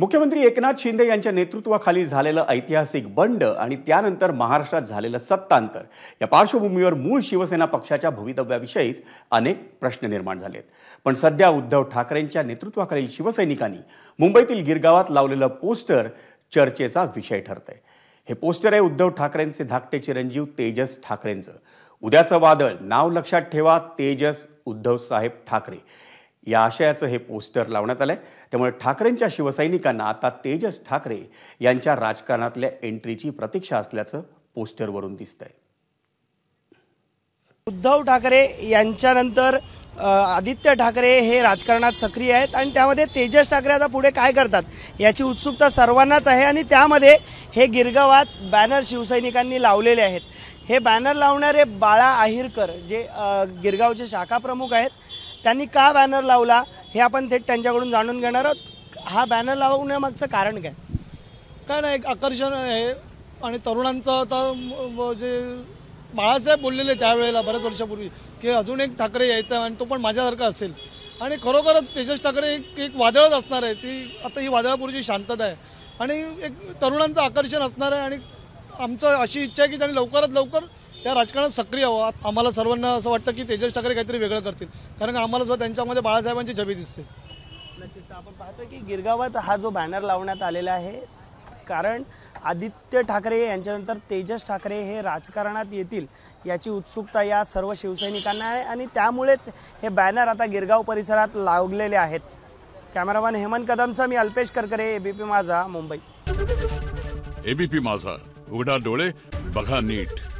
मुख्यमंत्री एकनाथ शिंदे यांच्या नेतृत्वाखाली झालेलं ऐतिहासिक बंड आणि त्यानंतर महाराष्ट्रात झालेलं सत्तांतर या पार्श्वभूमीवर मूळ शिवसेना पक्षाच्या भवितव्याविषयीच अनेक प्रश्न निर्माण झालेत पण सध्या उद्धव ठाकरेंच्या नेतृत्वाखालील शिवसैनिकांनी मुंबईतील गिरगावात लावलेलं पोस्टर चर्चेचा विषय ठरतंय हे पोस्टर आहे उद्धव ठाकरेंचे धाकटे चिरंजीव तेजस ठाकरेंचं उद्याचं वादळ नाव लक्षात ठेवा तेजस उद्धव साहेब ठाकरे या आशयाचं हे पोस्टर लावण्यात आलं आहे त्यामुळे ठाकरेंच्या शिवसैनिकांना आता तेजस ठाकरे यांच्या राजकारणातल्या एंट्रीची प्रतीक्षा असल्याचं पोस्टरवरून आहे उद्धव ठाकरे यांच्यानंतर आदित्य ठाकरे हे राजकारणात सक्रिय आहेत आणि त्यामध्ये तेजस ठाकरे आता पुढे काय करतात याची उत्सुकता सर्वांनाच आहे आणि त्यामध्ये हे गिरगावात बॅनर शिवसैनिकांनी लावलेले आहेत हे बॅनर लावणारे बाळा आहिरकर जे गिरगावचे शाखा प्रमुख आहेत त्यांनी का बॅनर लावला हे आपण थेट त्यांच्याकडून जाणून घेणार आहोत हा बॅनर लावण्यामागचं कारण काय काय नाही एक आकर्षण आहे आणि तरुणांचं आता जे बाळासाहेब बोललेले त्यावेळेला बऱ्याच वर्षापूर्वी की अजून एक ठाकरे यायचा आणि तो पण माझ्यासारखा असेल आणि खरोखरच तेजस ठाकरे एक एक वादळच असणार आहे ती आता ही वादळापूर्वीची शांतता आहे आणि एक तरुणांचं आकर्षण असणार आहे आणि आमचं अशी इच्छा आहे की त्यांनी लवकरात लवकर त्या राजकारणात सक्रिय व्हा आम्हाला सर्वांना असं वाटतं की तेजस ठाकरे काहीतरी वेगळं करतील कारण आम्हाला जर त्यांच्यामध्ये बाळासाहेबांची छबी दिसते नक्कीच आपण पाहतोय की गिरगावात हा जो बॅनर लावण्यात आलेला आहे कारण आदित्य ठाकरे यांच्यानंतर तेजस ठाकरे हे राजकारणात येतील याची उत्सुकता या सर्व शिवसैनिकांना आहे आणि त्यामुळेच हे बॅनर आता गिरगाव परिसरात लावलेले आहेत कॅमेरामॅन हेमंत कदमचा मी अल्पेश करकरे एबीपी माझा मुंबई एबीपी माझा उघडा डोळे बघा नीट